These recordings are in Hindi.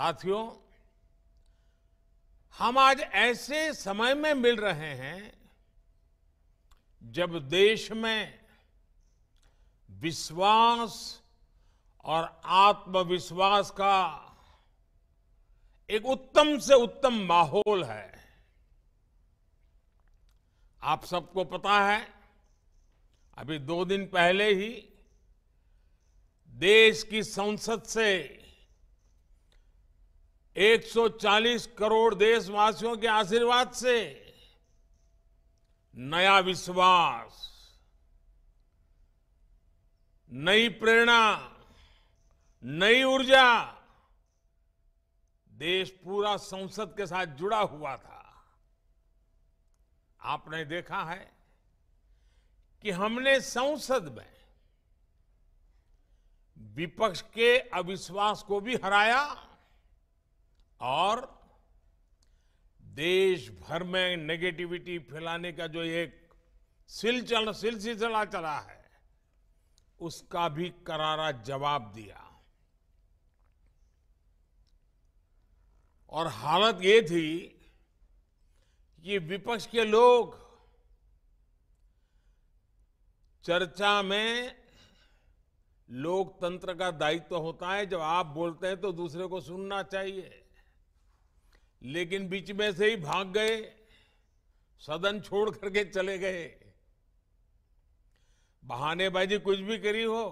साथियों हम आज ऐसे समय में मिल रहे हैं जब देश में विश्वास और आत्मविश्वास का एक उत्तम से उत्तम माहौल है आप सबको पता है अभी दो दिन पहले ही देश की संसद से 140 करोड़ देशवासियों के आशीर्वाद से नया विश्वास नई प्रेरणा नई ऊर्जा देश पूरा संसद के साथ जुड़ा हुआ था आपने देखा है कि हमने संसद में विपक्ष के अविश्वास को भी हराया और देश भर में नेगेटिविटी फैलाने का जो एक सिलसिला सिलसिलसिला चला है उसका भी करारा जवाब दिया और हालत ये थी कि विपक्ष के लोग चर्चा में लोकतंत्र का दायित्व तो होता है जब आप बोलते हैं तो दूसरे को सुनना चाहिए लेकिन बीच में से ही भाग गए सदन छोड़ करके चले गए बहानेबाजी कुछ भी करी हो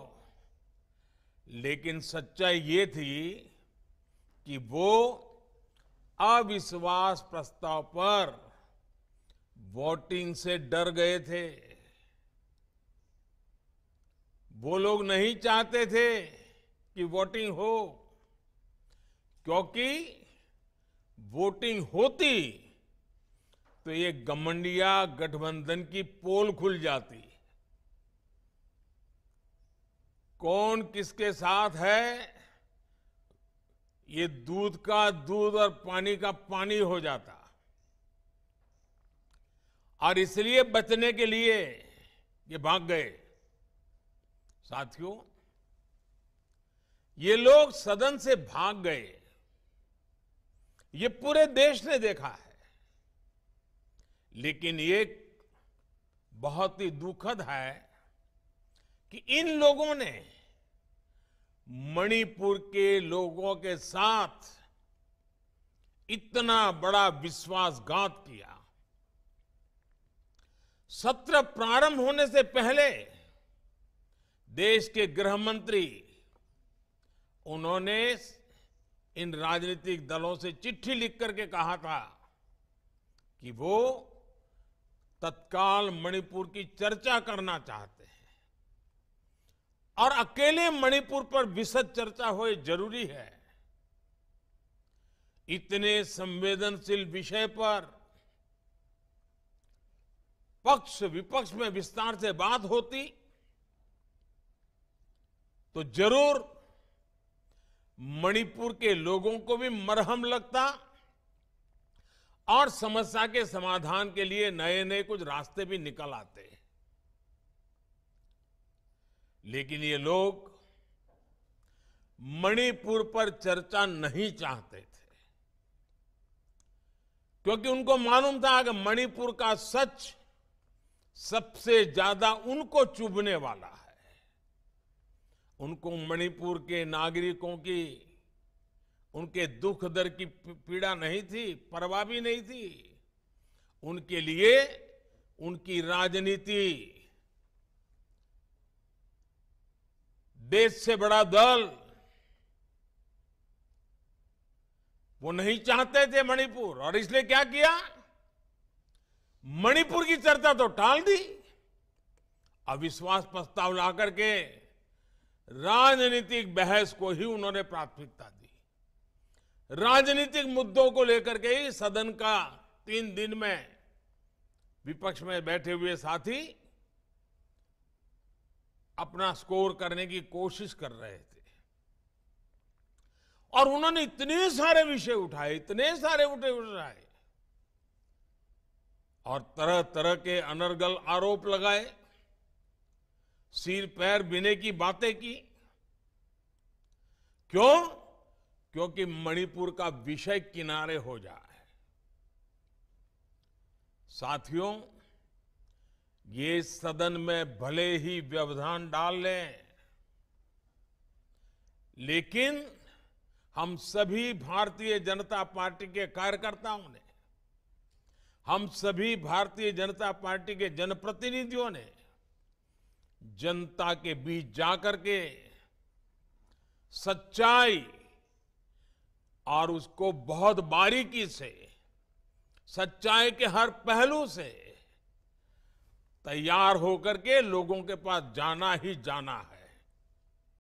लेकिन सच्चाई ये थी कि वो अविश्वास प्रस्ताव पर वोटिंग से डर गए थे वो लोग नहीं चाहते थे कि वोटिंग हो क्योंकि वोटिंग होती तो ये गमंडिया गठबंधन की पोल खुल जाती कौन किसके साथ है ये दूध का दूध और पानी का पानी हो जाता और इसलिए बचने के लिए ये भाग गए साथियों ये लोग सदन से भाग गए ये पूरे देश ने देखा है लेकिन ये बहुत ही दुखद है कि इन लोगों ने मणिपुर के लोगों के साथ इतना बड़ा विश्वासघात किया सत्र प्रारंभ होने से पहले देश के गृहमंत्री उन्होंने इन राजनीतिक दलों से चिट्ठी लिख करके कहा था कि वो तत्काल मणिपुर की चर्चा करना चाहते हैं और अकेले मणिपुर पर विशद चर्चा हो जरूरी है इतने संवेदनशील विषय पर पक्ष विपक्ष में विस्तार से बात होती तो जरूर मणिपुर के लोगों को भी मरहम लगता और समस्या के समाधान के लिए नए नए कुछ रास्ते भी निकल आते लेकिन ये लोग मणिपुर पर चर्चा नहीं चाहते थे क्योंकि उनको मालूम था कि मणिपुर का सच सबसे ज्यादा उनको चुभने वाला है उनको मणिपुर के नागरिकों की उनके दुख दर की पीड़ा नहीं थी परवाह भी नहीं थी उनके लिए उनकी राजनीति देश से बड़ा दल वो नहीं चाहते थे मणिपुर और इसलिए क्या किया मणिपुर की चर्चा तो टाल दी अविश्वास प्रस्ताव ला करके के राजनीतिक बहस को ही उन्होंने प्राथमिकता दी राजनीतिक मुद्दों को लेकर के ही सदन का तीन दिन में विपक्ष में बैठे हुए साथी अपना स्कोर करने की कोशिश कर रहे थे और उन्होंने इतने सारे विषय उठाए इतने सारे उठे उठाए और तरह तरह के अनर्गल आरोप लगाए सिर पैर बिने की बातें की क्यों क्योंकि मणिपुर का विषय किनारे हो जाए साथियों ये सदन में भले ही व्यवधान डाल लें लेकिन हम सभी भारतीय जनता पार्टी के कार्यकर्ताओं ने हम सभी भारतीय जनता पार्टी के जनप्रतिनिधियों ने जनता के बीच जाकर के सच्चाई और उसको बहुत बारीकी से सच्चाई के हर पहलू से तैयार होकर के लोगों के पास जाना ही जाना है